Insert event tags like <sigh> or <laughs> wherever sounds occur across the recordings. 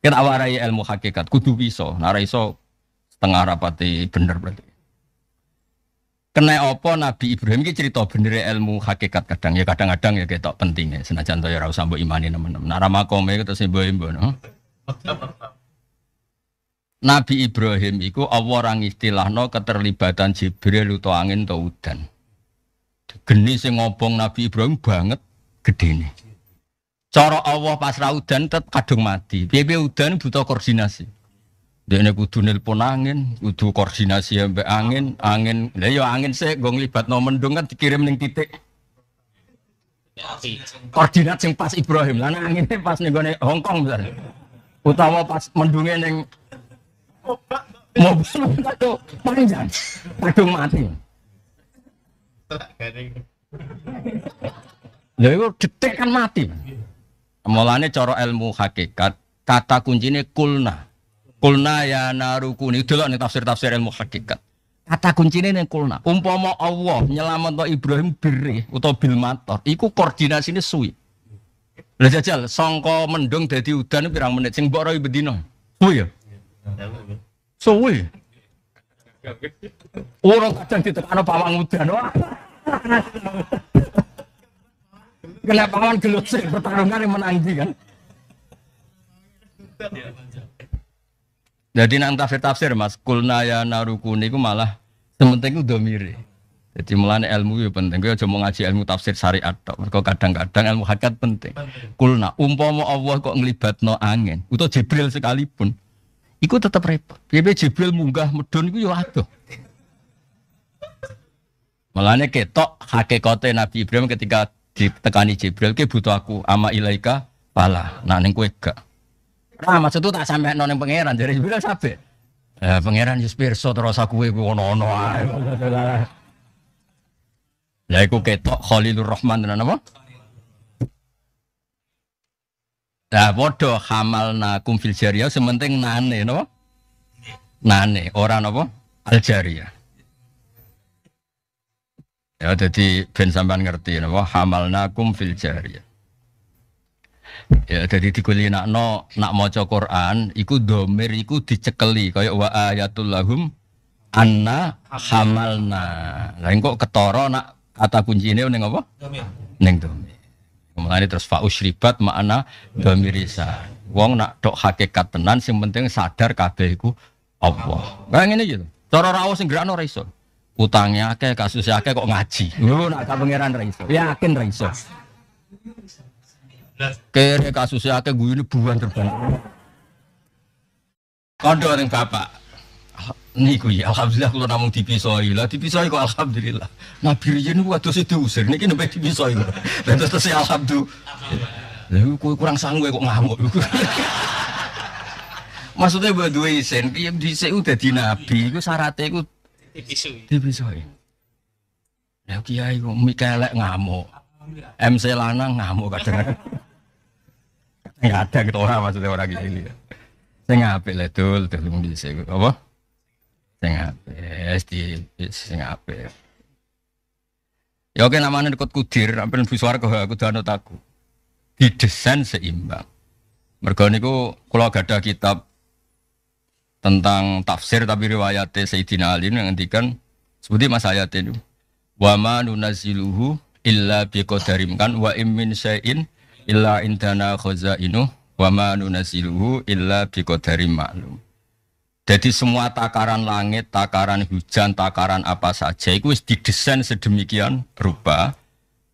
Kan awarai ilmu hakikat, kudu bisa. narai so setengah rapati bener berarti. Kena apa Nabi Ibrahim ini cerita bener ya, ilmu hakikat kadang ya kadang-kadang ya kita penting ya senajan jantai ya bo imani teman-teman. Nara makome ya, si sing mbok imbo. Nabi Ibrahim itu Allah orang no keterlibatan Jibril atau angin atau udan. Geni sih ngobong Nabi Ibrahim banget gede nih. Cara Allah pas udan tet kadung mati. Piye udan butuh koordinasi. Dene kudu nelpon angin, kudu koordinasi ambek angin, angin. Lah ya angin sik nggo nglibatno mendung kan dikirim neng titik. Koordinat sing pas Ibrahim. Lah angine pas ning gone Hong Kong misalnya. Utawa pas mendunge ning mobil itu panjang, kadung mati. Lah iku detik kan mati. Mulane cara ilmu hakikat kata kuncine kulna. Kulna ya narukuni. Delok ning tafsir-tafsir ilmu hakikat. Kata kuncine ning kulna. Umpama Allah nyelametno Ibrahim biri utawa bil mator, iku koordinasine suwi. Lah jajal sangka mendung dadi udan pirang menit sing mbok roi bedino. Suwi ya? Suwi. Orang kadang ditekano pawang udan kena pangan iya. gelut sih pertarungan yang menang kan jadi nang tafsir tafsir mas kulna ya narukuni ku malah sementing ku domiri jadi mulane ilmu itu penting. gue cuma ngaji ilmu tafsir syariat tok. kadang-kadang ilmu hakikat penting. Kulna umpama Allah kok ngelibat no angin itu Jibril sekalipun. Iku tetap repot. BB Jibril munggah medun gue yo adoh. Malahnya ketok hakikatnya Nabi Ibrahim ketika ditekani Jibril ke butuh aku ama ilaika pala nah ning kowe gak nah maksud tak sampai noneng pangeran jadi Jibril sampai eh, pangeran Yus Pirso terus aku kowe ono ono lah iku ketok Khalilur Rahman tenan apa Nah, bodoh hamal nakum fil jariyah sementing nane, no? Nane, orang apa? Al jariyah. Ya jadi ben sampean ngerti wah hamalnakum fil jariyah. Ya jadi digoleki nak no, nak maca Quran iku domir iku dicekeli kaya wa ayatul lahum anna hamalna. Lah kok ketara nak kata kuncine ning apa? Domir. Ning domir. kemudian terus fa usribat makna domirisa. Wong nak tok hakikat tenan sing penting sadar kabeh iku Allah. Kayak ngene gitu. Cara rawuh sing gerakno ora iso utangnya ke kasusnya ke kok ngaji. lu nak ka pangeran raiso Yakin raiso kasusnya ke gue ini buan terbang. Kondo yang bapak. gue ya alhamdulillah kalau namun dipisoi Lah dipisoi kok alhamdulillah. Nabi riyen ku adus e diusir niki nembe dipisahi. Lah terus terus ya alhamdulillah. lu kurang sanggup kok ngamuk. Maksudnya buat dua isen, dia sini udah di nabi, itu syaratnya itu Dipisui. Dipisui. Ya kiai kok mikelek ngamuk. MC lanang ngamuk kadang. Enggak <laughs> ada gitu orang maksudnya orang gini. saya apik lah dul dul apa? saya apik, SD, saya apik. Ya oke namanya dikut kudir, nampil buswar ke aku danut aku. Didesain seimbang. Mergo niku kula gadah kitab tentang tafsir tapi riwayat Sayyidina Ali yang ngendikan seperti Mas Hayat itu wa ma nunaziluhu illa biqadarim kan wa im min syai'in illa indana khazainu wa ma nunaziluhu illa biqadarim ma'lum jadi semua takaran langit, takaran hujan, takaran apa saja itu didesain sedemikian rupa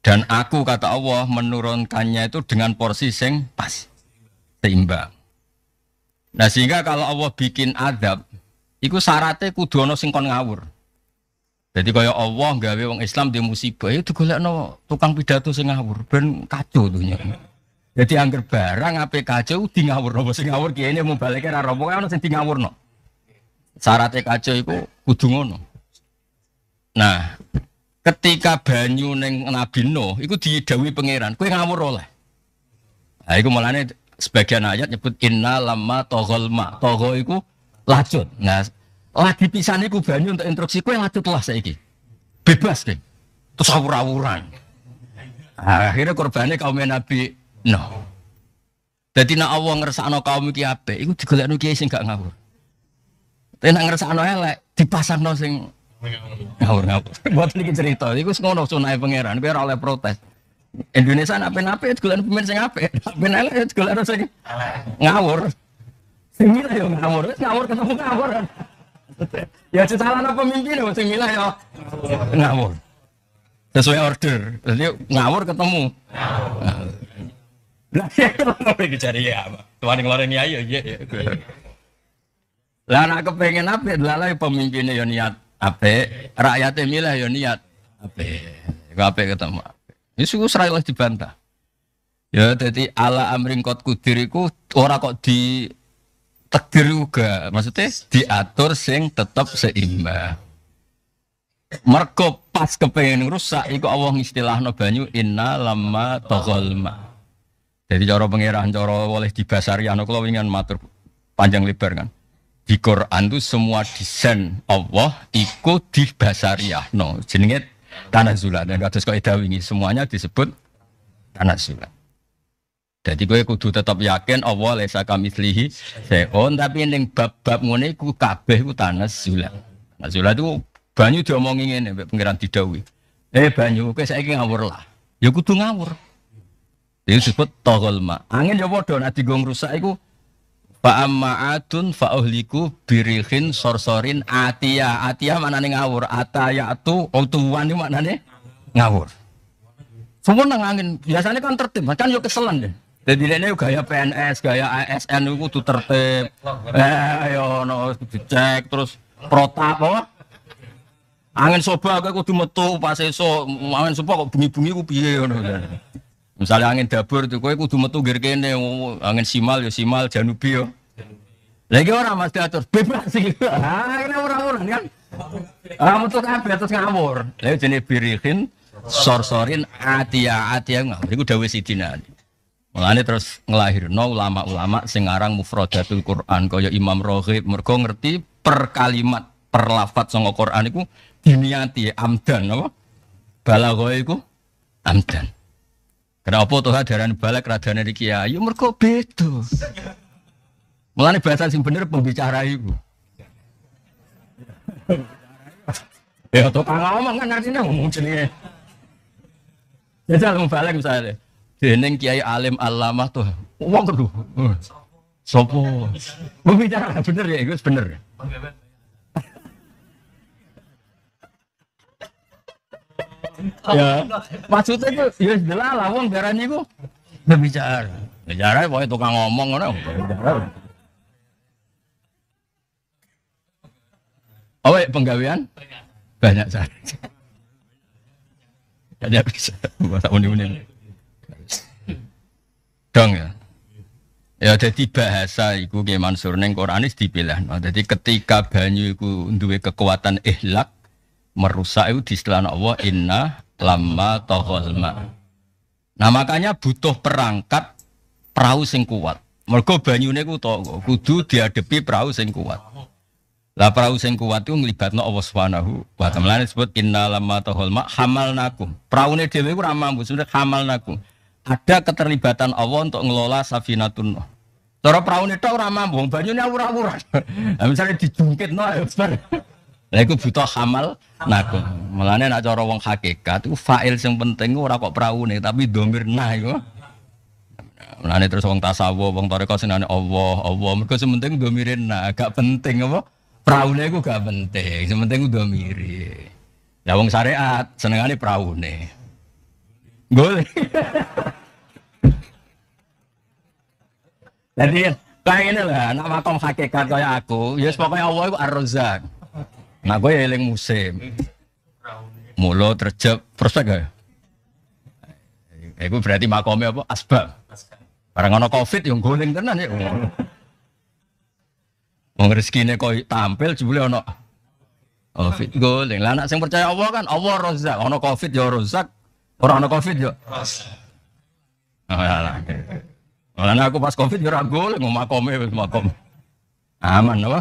dan aku kata Allah menurunkannya itu dengan porsi sing pas seimbang Nah sehingga kalau Allah bikin adab, itu syaratnya kudu ono sing kon ngawur. Jadi kaya Allah gawe wong Islam di musibah ya itu no tukang pidato sing ngawur ben kacau dunya. Jadi angger barang ape kacau di ngawur nopo sing ngawur kiai mau balik ra romo ono sing di ngawur no. Syaratnya kacau itu kudu ngono. Nah, ketika banyu neng Nabi Nuh itu didawi pangeran, kue ngawur oleh. Nah, itu malahnya sebagian ayat nyebut inna lama togolma ma togo iku lajut nah lagi pisah iku banyu untuk instruksi kue lajut lah saiki bebas deh terus awur-awuran nah, akhirnya korbannya kaum nabi no jadi nak Allah ngeresakno kaum iki apik iku digolekno kiai nggak gak ngawur tapi nak ngeresakno elek dipasangno sing ngawur-ngawur <laughs> buat ini cerita itu ngono sunai pangeran biar oleh protes Indonesia nape pen apik, pemirsa pemain sing nape itu elek harus sing ngawur. Sing milah yo ngawur, ngawur ketemu ngawur. Ya cecalan pemimpin yo sing milah yo ngawur. Sesuai order, jadi ngawur ketemu. Lah ya kalau cari ya apa? Tuan yang loreng ayo ya. Lah anak kepengen apa lah lah pemimpinnya yo niat apa rakyatnya milah yo niat apa Apik ketemu. Yesus itu serailah dibantah. Ya, jadi ala amring kot kudiriku orang kok di takdir juga. Maksudnya diatur sing tetap seimbang. Mergo pas kepengen rusak ikut Allah no banyu inna lama togolma. Jadi cara pengirahan cara oleh dibasari ana kalau ingin anu matur panjang lebar kan. Di Quran tuh semua desain Allah iku dibasariah no jenenge Tanah tanazulan yang kados kaidah wingi semuanya disebut Tanah tanazulan. Jadi gue kudu tetap yakin Allah lesa kami selihi seon tapi neng bab-bab ngene ku kabeh ku Tanah Tanazulan itu banyu diomongi ngene mbek pangeran didawi. Eh banyu saya ingin ngawur lah. Ya kudu ngawur. Itu disebut togol ma. Angin ya padha nek digong rusak itu. Fa amma adun fa uhliku birihin sorsorin atia. Atia maknane ngawur. Ataya tu utuwan itu maknane ngawur. Semua nang angin. Biasanya kan tertib, kan yo keselan deh. Jadi ini gaya PNS, gaya ASN itu tuh tertib. Eh, ayo no dicek terus protap apa? Angin soba aku kudu metu pas esok angin soba kok bunyi bunyi ku piye ngono. Misalnya angin dabur tuh, kau kudu metu gir kene, oh, oh, angin simal ya simal, janubi yo. Ya. Lagi orang mas diatur bebas sih. Ah, ini orang-orang kan. Ah, metu kabeh terus ngamur. lagi jenis birihin sorsorin atia atia udah wes dawuh malah Mulane terus ngelahir. no ulama-ulama sing mufrodatul mufradatul Quran kaya Imam Rohib mergo ngerti per kalimat per lafadz songo Quran itu diniati amdan no? kau amdan. Kenapa tuh darani balik radane di kiai? Ya? ya mergo beda. Mulanya bahasa sing bener pembicara ibu. ya tuh kalau ngomong kan artinya ngomong jenenge. Jajal ya, balik misalnya. Dening kiai alim Alama tuh. Wong kedua. Sopo? Pembicara bener ya, itu bener. Ya? ya <laughs> maksudnya itu ya jelas lah wong darahnya itu berbicara bicara pokoknya tukang ngomong orang berbicara Awe penggawean banyak cara. Tidak bisa bahasa unik-unik. Dong ya. Ya jadi bahasa itu, Ki Mansur ning Quranis dipilah. Jadi ketika banyu itu duwe kekuatan ihlak merusak itu di Allah inna lama toholma. Nah makanya butuh perangkat perahu sing kuat. Mergo banyune ku to kudu dihadapi perahu sing kuat. Lah perahu sing kuat itu nglibatno Allah Subhanahu wa taala disebut inna lama toholma hamalnakum. Perahu dhewe ku ora mampu sebenarnya hamalnakum. Ada keterlibatan Allah untuk ngelola safinatun. Cara perahu itu ora mampu, banyune awur-awuran. Nah, <laughs> misalnya dijungkit no, ya, lah iku buta hamal nakun. Mulane nek cara wong hakikat iku fa'il sing penting ora kok praune tapi domir nah iku. Mulane terus wong tasawuf, wong tarekat senane Allah, Allah. Mergo sing penting dhamire nah, gak penting apa? Praune iku gak penting, sing penting dhamire. Lah wong syariat senengane praune. Gol. Jadi, kayak ini lah, nak makom hakikat kayak aku, ya pokoknya Allah itu ar Nah gue ya eling musim. Mulut rejep prospek Eh gue berarti makomnya apa? Asbab. Barang ngono covid yang guling tenan ya. Wong rezekine kok tampil jebule ono covid guling Lah anak sing percaya Allah kan Allah rozak, ono covid ya rozak, ora ono covid ya. Oh, ya lah. Lah aku pas covid ya ora goling, makome wis makom. Aman apa?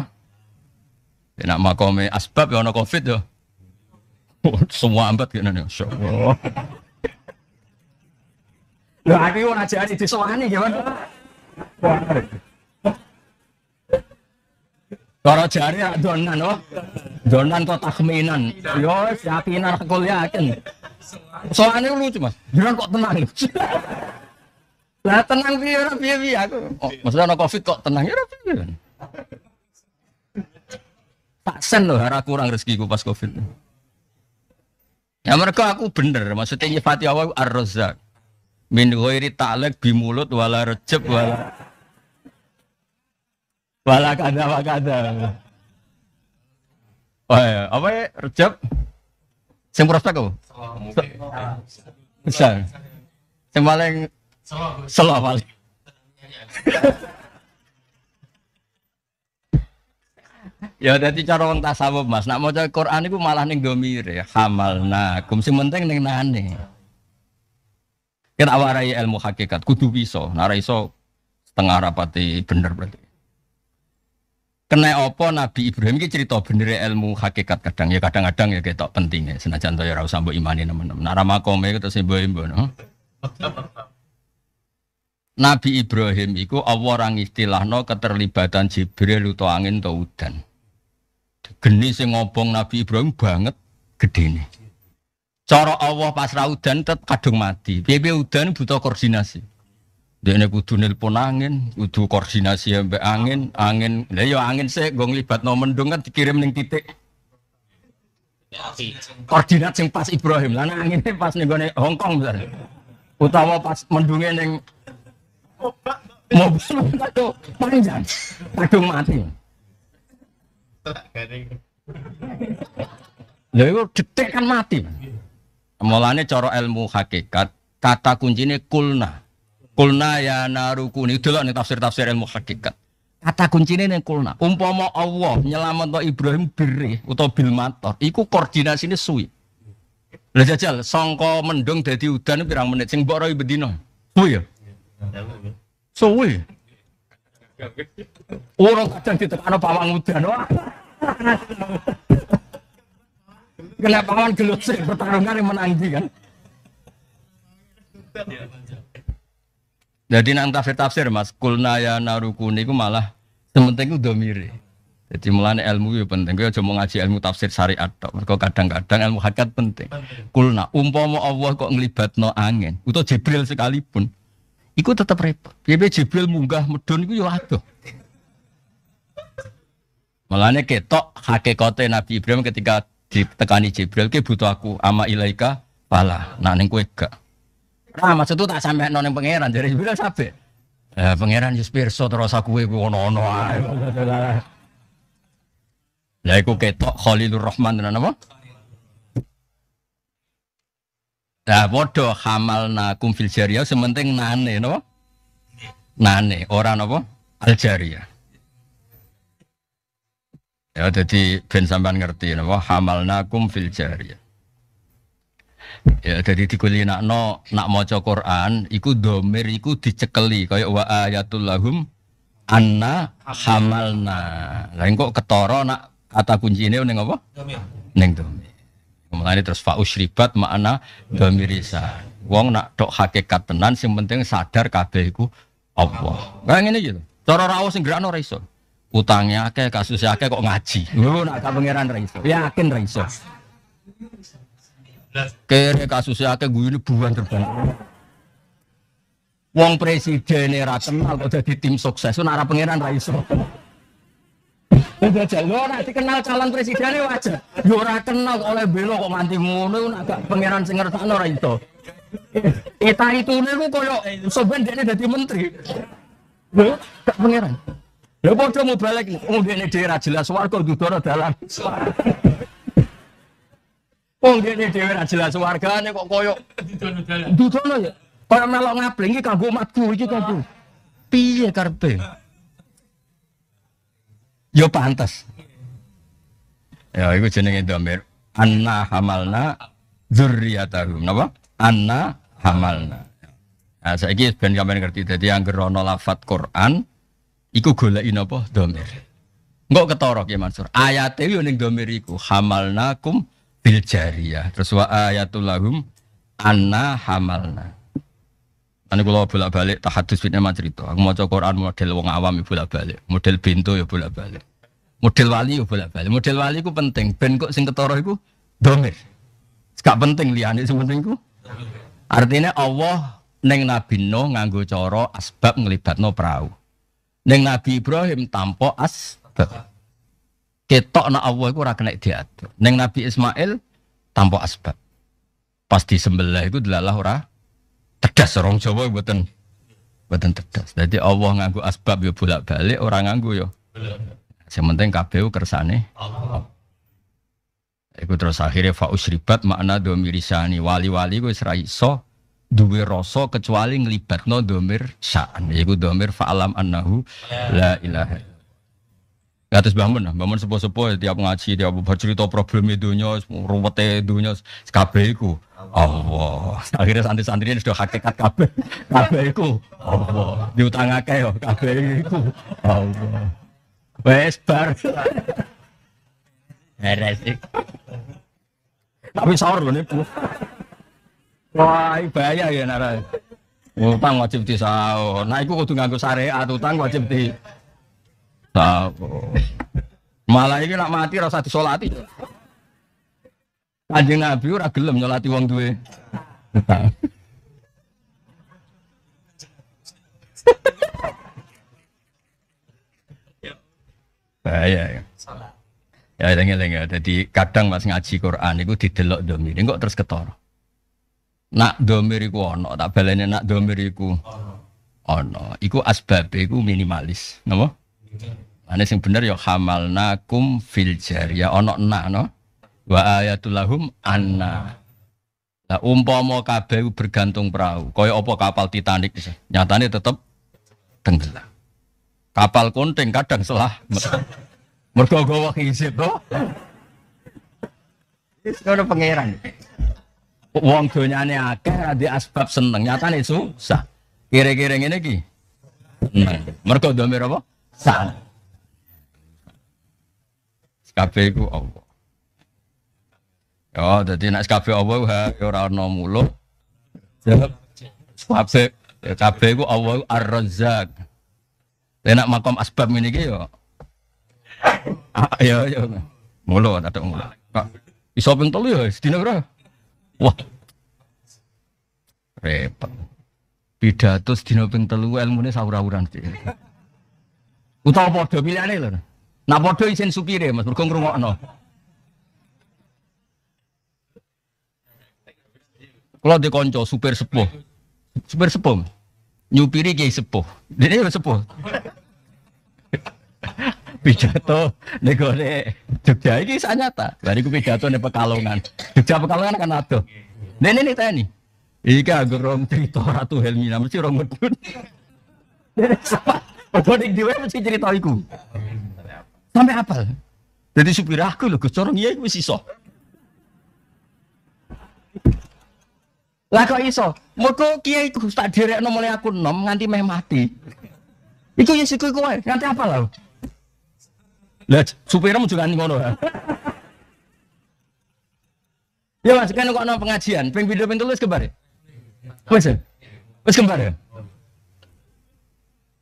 Enak ya, makome asbab ya ono covid ya. Oh, semua ambat kena nih. Insyaallah. Lo aku di ajari disowani gimana? Kalo jari ya donan oh. Donan kok takminan. Yo yakinan aku yakin. Soalnya lucu mas, jangan kok tenang. Lah tenang biar ora ya aku. Oh, maksudnya ono covid kok tenang ya rapi? tak sen loh harap kurang rezekiku pas covid ya mereka aku bener maksudnya nyifati awal ar rozak min ghairi ta'lek bimulut wala rejep wala wala kada wala kada oh ya apa ya rejeb yang berapa kau bisa yang paling selo paling iya, iya. Ya dadi cara wong tasawuf Mas, nak maca Quran iku malah ning ya, hamalna. Kum sing penting ning nane. Kita warai ilmu hakikat kudu bisa, nara iso setengah rapati bener berarti. Kena apa Nabi Ibrahim ini cerita bener ya, ilmu hakikat kadang ya kadang-kadang ya ketok pentingnya senajan to ya ora usah imani teman-teman. Nara ya kita mbok imbono. Nabi Ibrahim itu Allah orang istilah no keterlibatan Jibril atau angin atau udan. Geni sing ngobong Nabi Ibrahim banget gede nih. Cara Allah pas raudan tet kadung mati. Piye udan butuh koordinasi. Dene kudu nelpon angin, butuh koordinasi ambek angin, angin. Lah iya, angin sik nggo nglibatno mendung kan dikirim neng titik. Koordinat sing pas Ibrahim. Lah anginnya pas nih gone Hong Kong misalnya. Utawa pas mendunge ning mobil panjang. Kadung mati. Lha iku detik kan mati. Mulane cara ilmu hakikat kata kuncinya kulna. Kulna ya narukuni delok nih tafsir-tafsir ilmu hakikat. Kata kuncinya ning kulna. Umpama Allah nyelametno Ibrahim biri utawa bil mator, iku koordinasine suwi. Lha jajal sangka mendung dadi udan pirang menit sing mbok roi bedino. Suwi ya? Suwi. Urung kadang ditekano pawang udan. Kena pahlawan gelut sih, pertarungan yang menang kan. Jadi nang tafsir-tafsir mas, kulna ya narukuni ku malah sementing ku domiri. Jadi mulane ilmu itu ya penting. Kau ya cuma ngaji ilmu tafsir syariat tok. Kau kadang-kadang ilmu hakikat penting. Kulna umpama Allah kok ngelibat no angin, atau Jibril sekalipun. Iku tetap repot. Piye ya, Jibril munggah medun iku yo ya aduh. Malahnya ketok hakikate Nabi Ibrahim ketika ditekani Jibril ke butuh aku ama ilaika pala. Nah ning kowe gak. Nah maksud tak tak sampai ning pangeran jare Jibril sampai. Eh, pangeran yo ya pirsa terus aku ibu ono ono. Lah iku ketok Khalilur Rahman dan Nah, podo hamal na fil jariah sementing nane no? Nane, orang apa? Al Ya jadi ben sampean ngerti napa hamal nakum fil jariyah. Ya jadi dikulinakno nak maca Quran iku domir iku dicekeli kaya wa ayatul lahum anna hamalna. Lah kok ketara nak kata kuncine ning apa? neng Ning domir. Mulane terus fa usribat makna domirisa. Wong nak dok hakikat tenan sing penting sadar kabeh iku Allah. Kayak ngene gitu, lho. Cara ora sing gerakno ora iso. Utangnya akeh, kasusnya akeh kok ngaji. Lho nak ka pangeran ra iso. Ya, yakin ra iso. Kere kasusnya akeh gue ini buan terbang. Wong presiden era kenal kok jadi tim sukses. Nara pangeran ra iso aja lo nanti kenal calon presidennya wajar yo ya, ora kenal oleh belo kok nganti ngono agak pangeran sing ngertakno ora itu eh, eta itu niku koyo soben dia dadi menteri lho gak pangeran lho padha mau balik wong dia dhewe ra jelas warga dudara dalan wong dia dhewe ra jelas wargane kok koyo dudono ya koyo melok ngabling iki kanggo umatku iki kanggo piye karepe yo pantas. Ya iku jenenge domir Anna hamalna dzurriyyatahum. Napa? Anna hamalna. Nah, saiki ben sampeyan ngerti dadi anggere ana lafat Quran iku goleki napa dhamir. Engko ketara ya Mansur. Ayat itu ning dhamir iku hamalnakum bil jariyah. Terus wa ayatul lahum anna hamalna. Nanti kalau bolak balik tahadus fitnya cerita. Aku mau Quran model wong awam ya bolak balik, model bento ya bolak balik, model wali ya bolak balik. Model wali ku penting. Ben kok sing ketoro ku domir. Gak penting liane sementing ku. Artinya Allah neng Nabi no nganggo coro asbab no perahu. Neng Nabi Ibrahim tampo asbab. Ketok na Allah itu rakyat diatur. Neng Nabi Ismail tampo asbab. Pas disembelih itu adalah orang terdas orang Jawa buatan buatan terdas Jadi Allah nganggu asbab ya bolak-balik, orang nganggu yo. Ya. Yang penting KPU kersane. Allah. Iku terus akhirnya faus ribat makna domir sani wali-wali gue serai so duwe rasa kecuali no domir sani. yaiku domir fa'alam anahu la ilaha Gak terus bangun lah, bangun sepo-sepo tiap ngaji, tiap bercerita problem e dunia, ruwete itu nyos kabeiku Allah. Akhirnya santri-santri ini sudah hakikat kabeh. Kabeh iku Allah. Diutangake yo kabeh iku Allah. Wes bar. Heres Tapi sahur lho niku. Wah, bahaya ya nara. Utang wajib di sahur. Nah, iku kudu nganggo syariat, utang wajib di sahur. Malah iki nak mati rasa disolati. Kanjeng Nabi ora gelem nyolati wong duwe. Ya. ya. Ya ya, Ya Jadi kadang mas ngaji Quran itu didelok domir. kok terus ketor. Nak domir iku ono, tak balenya nak domir iku ono. Iku asbab iku minimalis. Napa? Ane sing bener ya hamalnakum fil ya ono na no. Wa ayatul lahum anna. Lah umpama kabeh bergantung perahu, kaya apa kapal Titanic nyatane tetep tenggelam. Kapal konting kadang salah. Mergo gowo isip to. Wis ngono pangeran. Wong donyane akeh di asbab seneng, nyatane susah. Kira-kira ngene iki. Mergo ndomir apa? Salah. Kabeh iku Allah. Oh, jadi nak kabeh Allah ha ya ora ana muluk. Jawab. Ya kabeh kabeh iku Allah Ar-Razzaq. Nek makom asbab ngene iki ya. Ah, ya ya. Mulo ada mulo. Iso ping telu ya sedina ora? Wah. Repot. Pidato sedina ping telu ilmune sawura-wuran. Utawa padha milihane lho. Nak padha isin supire Mas, mergo ngrungokno. Kalau di konco supir sepuh, supir sepuh, nyupiri kayak sepuh, dia harus sepuh. <laughs> pidato ne Jogja ini kisah nyata. Dari ku pidato ne pekalongan, Jogja pekalongan kan ada. Nenek nih tani, Ika gerong cerita Ratu Helmina mesti orang medun. <laughs> Nenek sama, bodoh dewe mesti cerita iku. Sampai apa? Jadi supir aku lho, kecorong iya iku mesti sok. Lah kok iso? Mergo kiai itu tak direkno mulai aku nom nganti meh mati. Iku yang siku iku wae, nganti apa lah. Lah supirmu juga nih ngono. Ya Mas, kan kok nom pengajian, ping video ping tulis kebar. Wis. Wis kebar.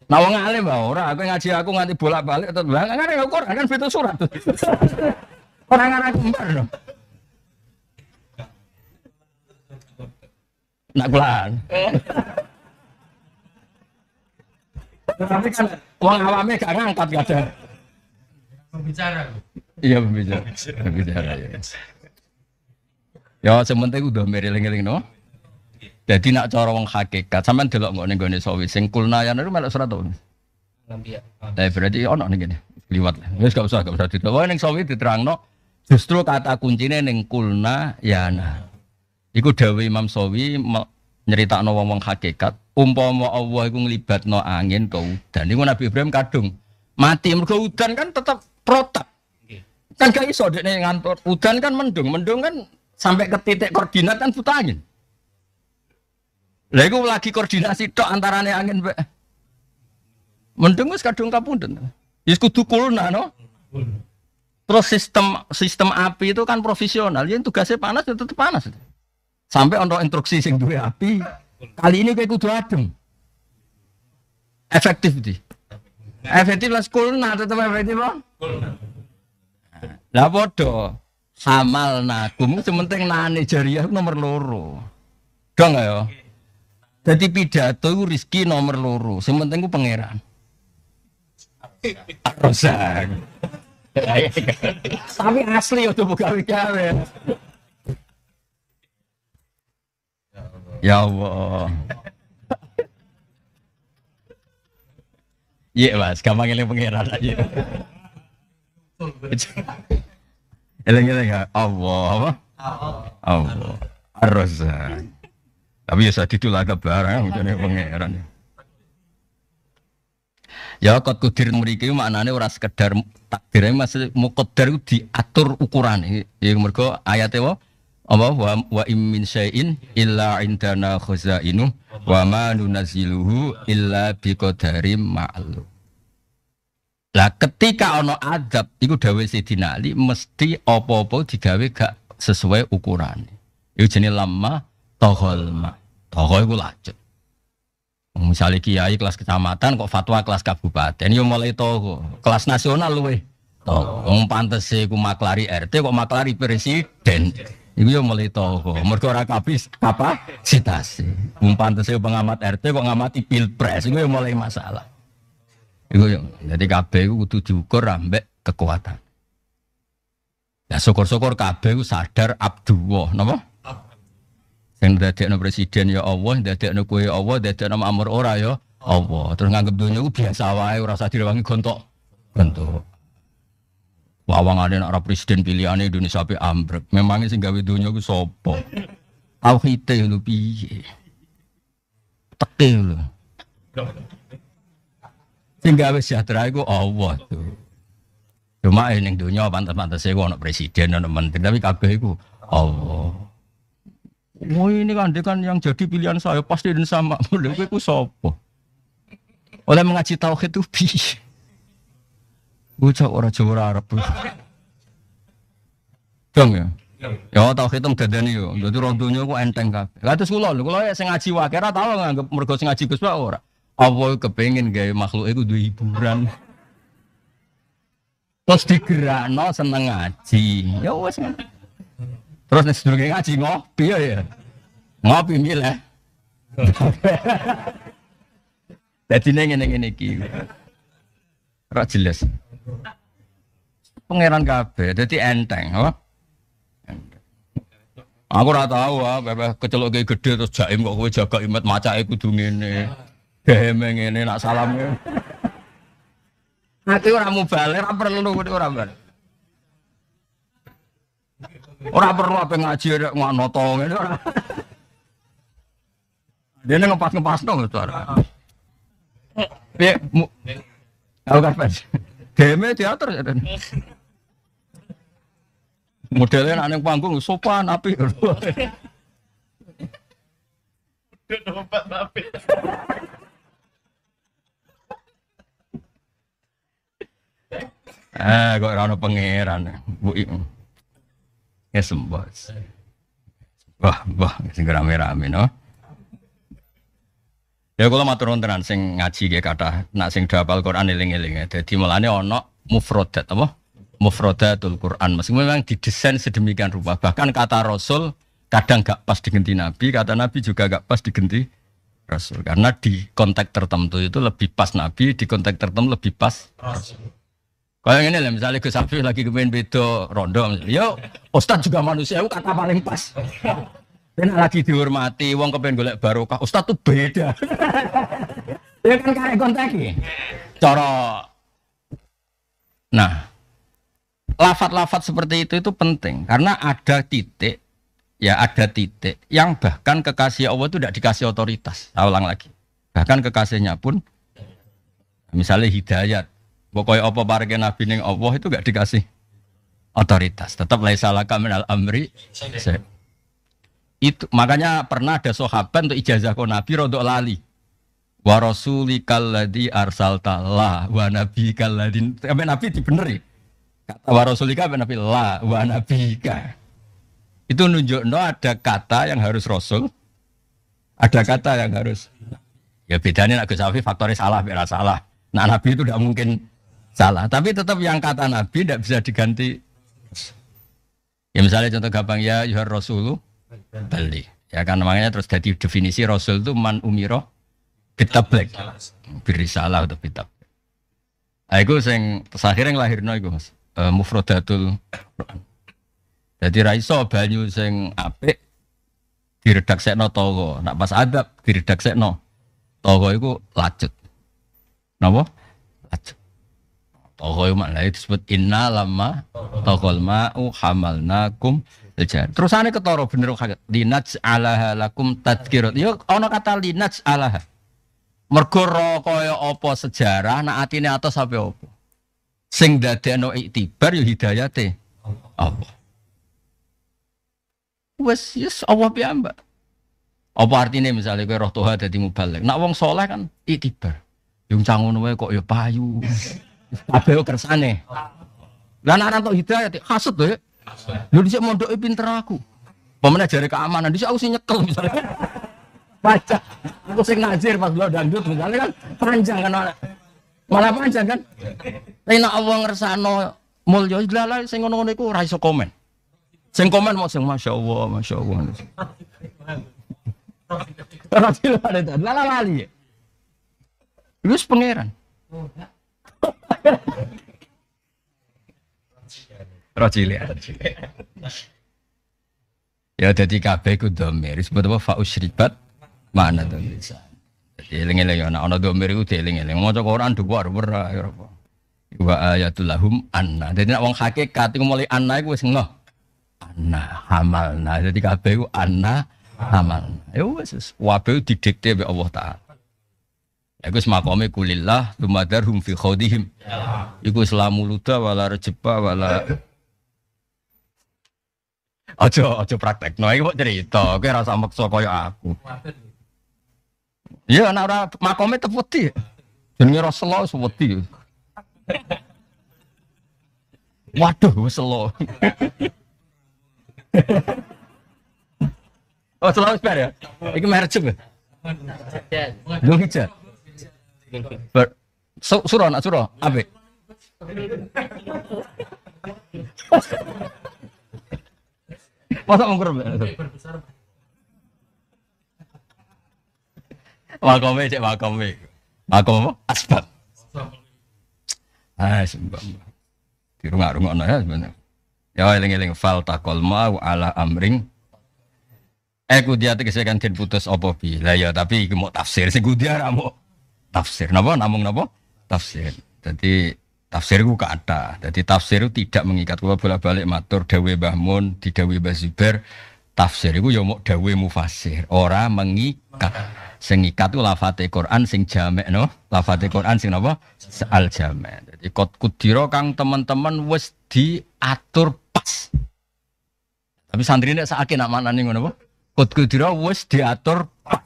Nah wong alim ora, aku ngaji aku nganti bolak-balik tetep. Lah kan al kan fitur surat. Orang-orang kembar dong. Nak Tapi kan uang awamnya gak ngangkat kadang. Pembicara. Iya pembicara. Pembicara ya. Ya sementing udah meriling-eling no. Jadi nak cara wong hakikat sampean delok ngene nggone sawi sing kulnayan itu melok surat tahun. Lah eh, berarti ono ning kene. Liwat. Wis gak usah gak usah ditawa ning sawi diterangno. Justru kata kuncinya ning kulna yana. Iku dawe Imam Sawi no wong-wong hakikat, umpama Allah iku no angin ke udan. Iku Nabi Ibrahim kadung mati mergo udan kan tetap protap. Kan gak iso dekne ngantor. Udan kan mendung, mendung kan sampai ke titik koordinat kan buta angin. Lha iku lagi koordinasi tok antarane angin mbek. Mendung wis kadung kapundhut. Wis kudu kulna no. Terus sistem sistem api itu kan profesional, yang tugasnya panas ya tetap panas. Sampai untuk instruksi sing dua api, kali ini kayak kudu adem. Efektif di. Efektif lah sekolah, tetap efektif bang. Lah podo hamal nakum sementing nane jariah nomor loro. Dong ya. Jadi ya. pidato itu rizki nomor loro, sementing ku pangeran. Rosak. Tapi asli itu bukan bicara. Ya. Ya Allah. Iya mas, gampang eling pangeran aja. Eleng-eleng ya, Allah apa? Allah. Arroz. Tapi ya saat itu lagi barang, iya, nih pangeran. Ya kot kudir itu maknanya ras sekedar takdirnya masih mau kedar diatur ukuran. Ya mergo ayate wae Allah wa, wa immin syai'in illa indana khazainu wa ma nunaziluhu illa biqadarim ma'lum. Lah ketika ono adab iku dawe Sayyidina Ali mesti apa-apa digawe gak sesuai ukuran. Iku jenis lama tohol ma. Tohol iku lajut. Misalnya kiai kelas kecamatan kok fatwa kelas kabupaten yo mulai toho. Kelas nasional luwe. Toho. Wong pantes iku maklari RT kok maklari presiden. Iku yo ya mulai toho. Mergo ora kabis kapasitas. Umpan tesih e pengamat RT kok ngamati pilpres. Iku yo ya mulai masalah. Iku yo. Ya, jadi kabeh iku kudu diukur ambek kekuatan. Ya syukur-syukur kabeh iku sadar abduwah, napa? Sing dadekno presiden ya Allah, dadekno kowe ya Allah, dadekno amur ora ya Allah. Terus nganggep dunia iku biasa wae ora usah direwangi gontok. Gontok. Wawangane nek presiden pilihane Indonesia ape ambrek. Memangnya sing gawe donya ku sapa? Tauhite lu piye? Teke lho. Sing gawe sejahtera iku Allah tuh. Cuma eh, ini dunia pantas-pantas saya ana presiden dan menteri tapi kabeh iku Allah. Wah oh, ini kan dia kan yang jadi pilihan saya pasti dan sama. Mulai gue sopo Oleh mengaji tauhid itu piye? Ucap orang Jawa Arab. Dong ya. Ya tau hitam dadani yo. Dadi rong ku enteng kabeh. Lah terus kula lho, kula ya sing ngaji wae ora tau nganggep mergo sing ngaji Gus ora. Apa kepengin gawe makhluk iku duwe hiburan. Terus digerakno seneng ngaji. Ya wis Terus nek sedurunge ngaji ngopi ya ya. Ngopi milih. <laughs> Dadi ning ngene-ngene iki. Ora jelas. Pangeran kabeh, jadi enteng, apa? Aku ora tahu ah, bebek kecelok ge gede terus jaim kok kowe jaga imet macake kudu ngene. Deheme ngene nak salam. Aku nah, ora mubalik, ora perlu ora balik. Ora perlu apa ngaji ngono to ngene ora. Dia ngepas ngepas dong itu orang. Dia, aku kan Geme teater ya dan. <laughs> Modelnya anak panggung sopan api. Dompet api. Eh, kok rano pangeran. Bu Ya sembah. Wah, wah, sing rame no. Ya kalau matur wontenan sing ngaji nggih kathah, nak sing do Quran eling-eling Dadi mulane ana mufrodat apa? Mufradatul Quran. Meskipun memang didesain sedemikian rupa, bahkan kata Rasul kadang gak pas digenti Nabi, kata Nabi juga gak pas digenti Rasul. Karena di konteks tertentu itu lebih pas Nabi, di konteks tertentu lebih pas Rasul. Kalau ini lah misalnya Gus Safi lagi kemain beda rondo, yo ustad juga manusia, kata paling pas. Dan lagi dihormati, wong kepengen golek barokah. Ustadz tuh beda. <laughs> ya kan karek kontaki. Coro. Nah, lafat-lafat seperti itu itu penting karena ada titik ya ada titik yang bahkan kekasih Allah itu tidak dikasih otoritas. Saya ulang lagi. Bahkan kekasihnya pun misalnya hidayat. Pokoknya apa parke nabi ning Allah itu gak dikasih otoritas. Tetap laisa laka minal amri. Saya itu makanya pernah ada sahabat untuk ijazah kau Nabi rodok lali. Wa rasulikal ladzi arsalta la wa nabikal ladzi. Sampai Nabi dibeneri. Ya. Kata wa rasulika sampai Nabi la wa nabika. Itu no ada kata yang harus rasul, ada kata yang harus Ya bedanya nak Gus faktornya salah biar salah. Nah Nabi itu tidak mungkin salah. Tapi tetap yang kata Nabi tidak bisa diganti. Ya misalnya contoh gampang ya Yuhar Rasulu Bali Ya kan namanya terus jadi definisi Rasul itu man umiro bitablek. Birisalah atau bitab. Nah, itu yang terakhir yang lahir itu mas. Uh, eh, mufrodatul Jadi raiso banyu seng ape apik sekno togo. Nak pas adab sekno. togo itu lacut. Napa? Lacut. Togo itu itu disebut inna lama togol ma'u hamalnakum Terusane ketara bener kaget. Linaj alaha lakum tadkirat. Yo ana kata linaj alaha. Mergo kaya apa sejarah nek atine atos sampe apa. Sing dadekno iktibar yo hidayate Allah. Wes yes Allah piamba. Apa artinya misalnya kue roh toha jadi mubalik. Nak wong soleh kan itibar. Yung cangun wae kok yo payu. Kabeh kersane. Lan nak tok hidayah ya, hasut to Lu dicek mondok pinter aku. Pemenang jari keamanan, dicek aku sih nyekel misalnya. Baca, aku sih ngajir pas lo dangdut misalnya kan panjang kan malah. Malah panjang kan. Tapi nak Allah ngersano mulya lala, sing ngono-ngono iku ora iso komen. Sing komen mau sing masyaallah, masyaallah. Ora ada, itu, lali. lus pangeran. Roh Ya jadi kabeh ku domir Sebut apa faus usribat mana tuh? Jadi eling-eling ya ana dhamir iku dieling-eling. Maca Quran dhuwur ora berapa? Ya, apa. Wa ayatul lahum anna. Jadi nek wong hakikat iku mulai anna iku wis ngoh. Anna hamalna. Jadi kabeh ku anna hamal. Ya wis wabe didikte be Allah taala. Ya, iku semakomi kulillah tumadar hum fi khodihim. Iku selamu luda wala rejepa wala Ojo ojo praktek. No, nah, ibu cerita. Kau rasa maksa koyo aku. Iya, anak ora makomnya teputi, Jenenge Rasulullah sepeti. Waduh, Rasulullah. oh, selalu spare ya? Ini mercep ya? Dulu Ber Surah, nak surah? Abe. Masa mengkur berbesar. Wakome cek wakome. Wakom apa? Asbab. Ah, sembah. Di rumah rumah ya sebenarnya. Ya eling eling fal takol mau ala amring. Eh kudia tegese kan tidak putus apa bi. Lah ya tapi mau tafsir sih kudia ramu tafsir. Napa namung napa? Tafsir. Jadi Tafsir ku kata, jadi tafsir itu tidak mengikat. Kalau bolak balik matur dawe bahmun, di dawe bazibar, tafsir itu ya mau dawe mufasir. Ora mengikat. Sing ikat itu lafate Quran, sing jamek no, lafate Quran sing apa? Al jamek. Jadi kot kudiro kang teman-teman wes diatur pas. Tapi santri ini sakit nak mana nih ngono Kot kudiro wes diatur pas.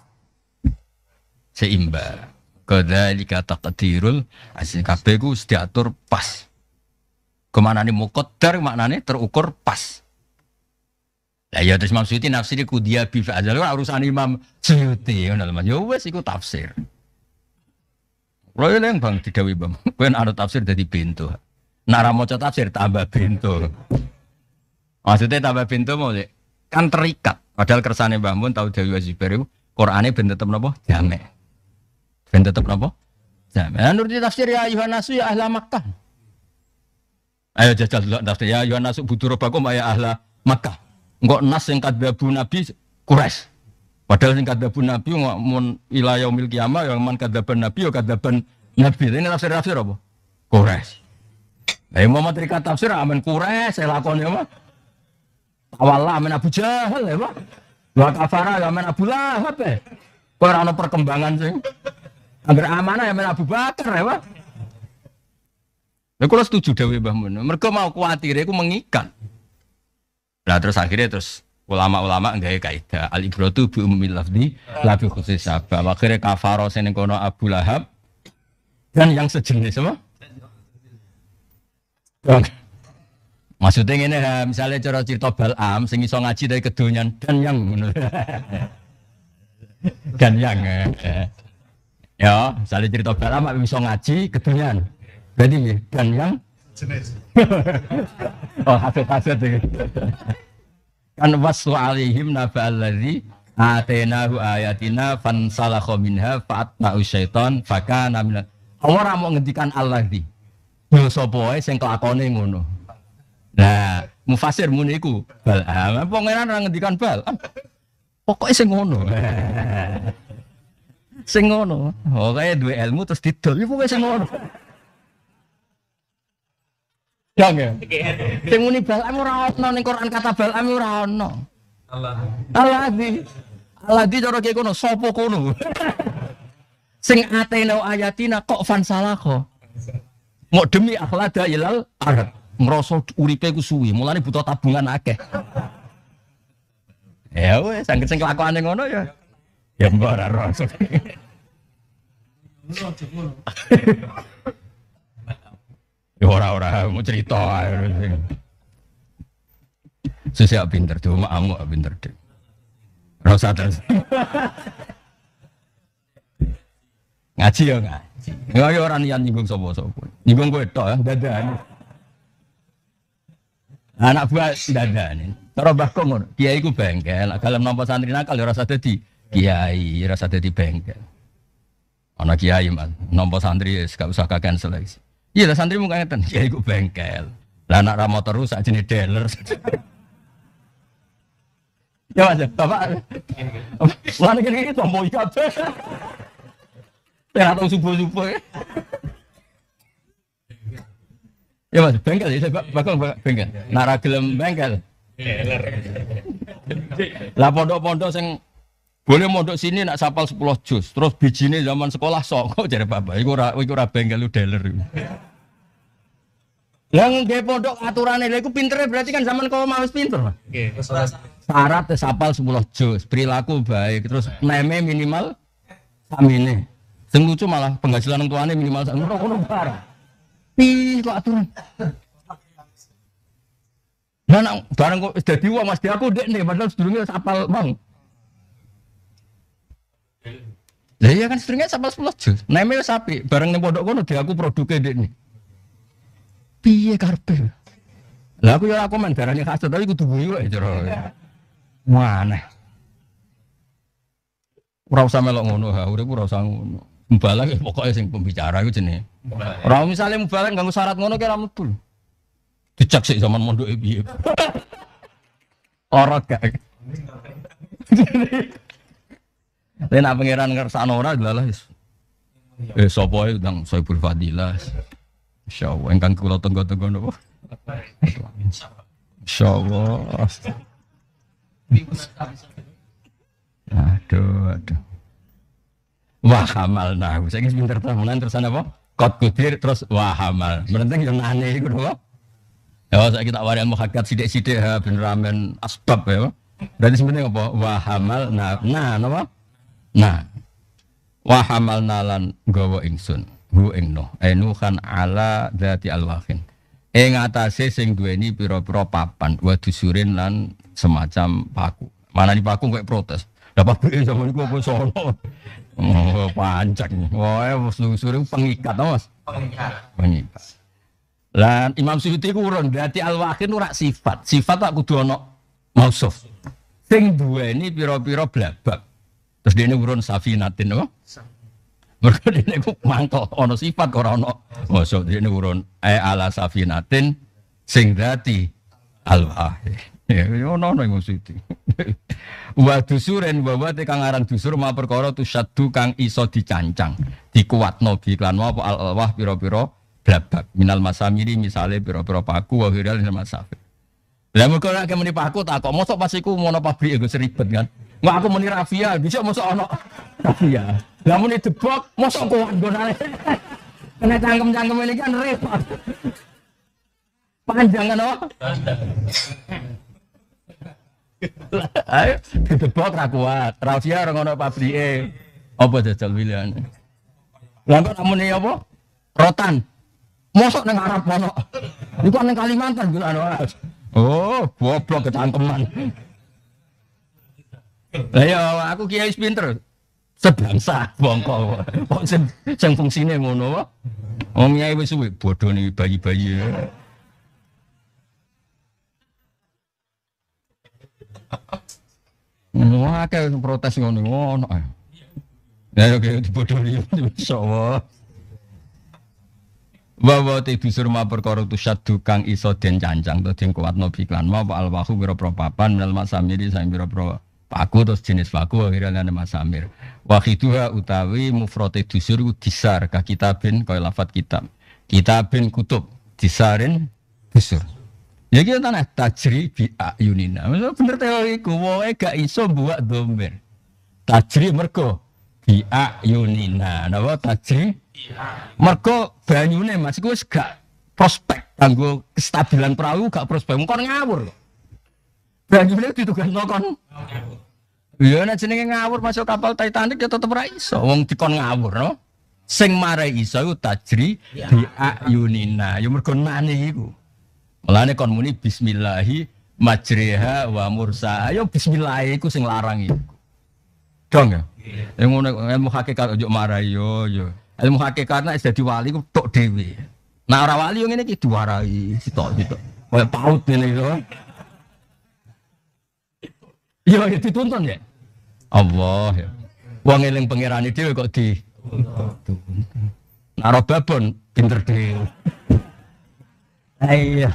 Seimbang kata ketirul asin kabeh ku diatur pas. Kemana nih mukotter maknanya terukur pas. Lah ya terus Imam Suyuti dia kudia aja fa'al kan urusan Imam Suyuti ngono kan lho. Ya wes ikut tafsir. Lo yang Bang tidak wibam. <laughs> Kuen ada tafsir dari pintu. Nara mau cat tafsir tambah pintu. Maksudnya tambah pintu mau kan terikat. Padahal kersane bangun tahu dari wajib beribu. Qur'ane bentuk tetep napa? Jamek. Ben tetep napa? Zaman. Nah, nah nurut tafsir ya ayuhan nasu ya ahla Makkah. Ayo jajal dulu tafsir ya ayuhan nasu butuh robakum ya ahla Makkah. Engkau nas yang kadbabu Nabi kures. Padahal yang kadabu Nabi mun ila yaumil kiamah yang man kadbaban Nabi ya kadbaban Nabi. Ini tafsir tafsir apa? Kures. yang mau terikat tafsir aman kures saya lakukan ya mah. Awalah aman Abu Jahal ya mah. Dua kafara ya aman Abu Lahab. Eh. Kok perkembangan sih. Agar amanah ya Abu Bakar ya Pak. Ya kalau setuju Dewi Mbah Mun. Mereka mau khawatir, aku mengikat. Nah terus akhirnya terus ulama-ulama ya kaidah al ibratu bi umil lafdi labi khusus sabab akhirnya kafaro seneng kono Abu Lahab dan yang sejenis semua maksudnya ini misalnya cara cerita Balam sing iso ngaji dari kedonyan dan yang <laughs> dan yang eh, eh. Ya, saya cerita gak mak bisa ngaji kedunian. Berarti nih, dan yang jenis. <laughs> oh, hasil-hasil Kan waslu alaihim naba alladzi Atenahu ayatina fansalakha minha fa'atba'u syaiton fakana minal Orang mau ngendikan alladzi. Yo sapa wae sing kelakone ngono. Nah, mufasir muni iku bal. pangeran ah, orang ngendikan bal. Ah, pokoknya sing ngono. <laughs> Sengono, Oh, kayak dua ilmu terus didol. Iku sing ngono. Jangan. ya. Sing muni balam ora ono ning Quran kata balam ora ono. Allah. Allah di. Allah di cara kaya kono sapa kono. sing atena ayatina kok fan kok. Mau demi dah ilal arat. Ngerasa uripe ku suwi, mulane butuh tabungan akeh. Ya wes, sangkit sing kelakuane ngono ya. Yang bara rasa. orang orang <laughs> ya, orang mau cerita. susah ya pinter cuma amuk ya pinter deh. Rasa terus. ngaji ya ngaji. Enggak ya orang yang nyinggung sopo-sopo. Nyinggung gue toh ya Anak buah dadaan. terobah Mbah Kong ngono, kiai ku bengkel, kalau nampak santri nakal ya ora kiai rasa jadi bengkel ana kiai mas, nompo santri ya gak usah cancel lagi iya lah santri mungkin ngeten kiai gue bengkel lah anak ramo terus aja nih dealer ya mas ya, bapak lah nih kiri tombo ikat Terus subuh subuh Ya mas, bengkel ya, bakal bengkel. Nara gelem bengkel. Lah pondok-pondok yang boleh mondok sini nak sapal sepuluh jus terus biji ini zaman sekolah sok jadi bapak. Iku ora iku ora bengkel dealer. Yang dia pondok aturannya, lha iku pintere berarti kan zaman kau mau pinter. Nggih. Okay. Syarat ya sapal 10 jus perilaku baik, terus meme minimal samine. Sing lucu malah penghasilan orang tuane minimal sak ngono ngono bar. Pi kok aturan. Nah, nak barang kok dadi mas mesti aku dek nih padahal sebelumnya sapal bang. Lah iya kan seringnya sama 10 juz. Neme nah, sapi, bareng ning pondok kono aku produke ini Piye karepe? Lah aku ya aku men darane kasut tapi kudu guyu wae jero. Mana? Ora usah melok ngono ha, urip ora usah ngono. Mbalak ya, pokoknya sing pembicara iku jenenge. Ora misale mbalak ganggu syarat ngono kira mlebu. Dicak sik zaman mondok e piye. <laughs> Ora gak. Lain apa, pangeran ngersakno ora adalah, wis. Iya. Eh sapa ae ndang Saibul Fadilah. Insyaallah engkang kula tenggo-tenggo napa? Insyaallah. Aduh, aduh. Wah hamal nah, saya ingin pinter tahunan terus apa? Kot kudir terus wah hamal. Berarti yang aneh itu apa? Ya, saya kita warian muhakat sidik-sidik ha, ben ramen asbab ya. Berarti sebenarnya apa? Wah hamal nah, nah, apa? Nah, wahamal nalan gawa ingsun hu ing no enuhan eh, ala dati alwahin ing atase sing duweni pira-pira papan wa dusurin lan semacam paku mana ni paku kayak protes dapat beli sama niku apa solo oh pancak wae dusurin pengikat Mas pengikat pengikat lan Imam Suyuti ku urun dati alwahin ora sifat sifat tak kudu ana mausuf sing duweni pira-pira blabab Terus dia ini urun safinatin apa? Mereka dia ini mangkok, ono sifat orang ono. Masuk dia ini urun e ala safinatin sing dati al-wahid. <laughs> Ya, ya, ono ono yang mesti. <laughs> Wa dusuren wah wa kang aran dusur ma perkara tu satu kang iso dicancang, dikuat bi klan apa al-wah piro blabak minal masamiri misale piro-piro paku wa hiral masafir. Lah mergo nek muni paku tak kok mosok pas mau mono pabrik ya, iku seribet kan. Nggak aku muni Rafia, bisa masuk ono Rafia. Namun muni debok, masuk kuat gonane. Kena cangkem-cangkem ini kan repot. Panjang kan oh Ayo, debok rakuat kuat. orang ora ngono pabrike. Apa jajal pilihan? Lah kok namun ini apa? Rotan. Mosok neng Arab ono. Iku neng Kalimantan gila Oh, goblok ketangkeman. Lah iya, aku kiai pinter. Sebangsa bongko. Wong sing sing fungsine ngono wae. Wong kiai wis suwe bodoni bayi-bayi. Wah, kayak protes ngono ngono. Ya oke bodoni insyaallah. bawa wa te dusur ma perkara tu syadu kang iso den cancang to den kuat nabi klan ma al wahu wiro pro papan mel masamiri sang pira pro paku terus jenis paku akhirnya ada Mas Amir utawi mufrote dusur disar kah kitabin kau lafat kitab kitabin kutub disarin dusur ya kita tanah tajri bi ayunina maksudnya bener teori ku wae gak iso buat domir tajri merko bi Yunina. Nawo tajri merko banyune mas gue gak prospek kanggo kestabilan perahu gak prospek mungkin ngawur loh banyune tugas nokon Ya nek jenenge ngawur masuk kapal Titanic ya tetep ra iso. Wong dikon ngawur no. Sing marai iso iku tajri ya. bi ayunina. Ya mergo nane iku. Mulane kon muni bismillahi majriha wa mursa. Ayo bismillah iku sing larang iku. Dong ya. Ya ngono ilmu hakikat ojo marai yo yo. Ilmu hakikat nek dadi wali ku tok dewi. Nah ora wali yo ngene iki diwarai sitok-sitok. Kayak paut ngene Iya, Yo ya dituntun ya. Allah ya. Wong eling pangerane dhewe kok di Naro babon pinter dhewe. Iya.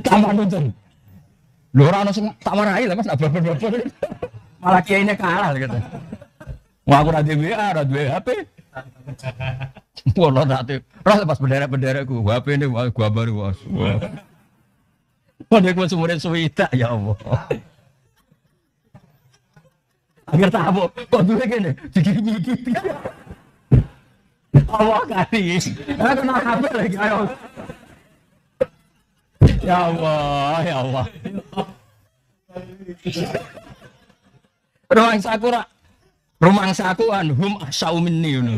Kamu nonton. Lho ora ono sing tak marahi lah Mas nak babon-babon. Malah kiai ini kalah gitu. Wong aku duwe WA, duwe HP. ora nanti, ras pas bendera benderaku HP ini gua baru was. Wah, dia gua semuanya suwita ya Allah. Enggak tahu. Kok duwe kene digigit-gigit. Allah kali. Aku kena kabel lagi ayo. Ya Allah, ya Allah. Rumang saku rak. Rumang saku hum asau minni ngono.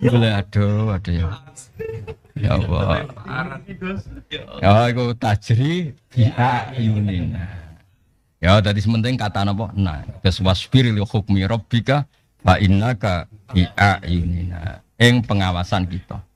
Boleh aduh, aduh ya. Ya Allah. Ya, aku tajri bi'a yunina. Ya, dari sementing kata apa? Nah, wasbir li hukmi rabbika fa innaka bi Ing pengawasan kita.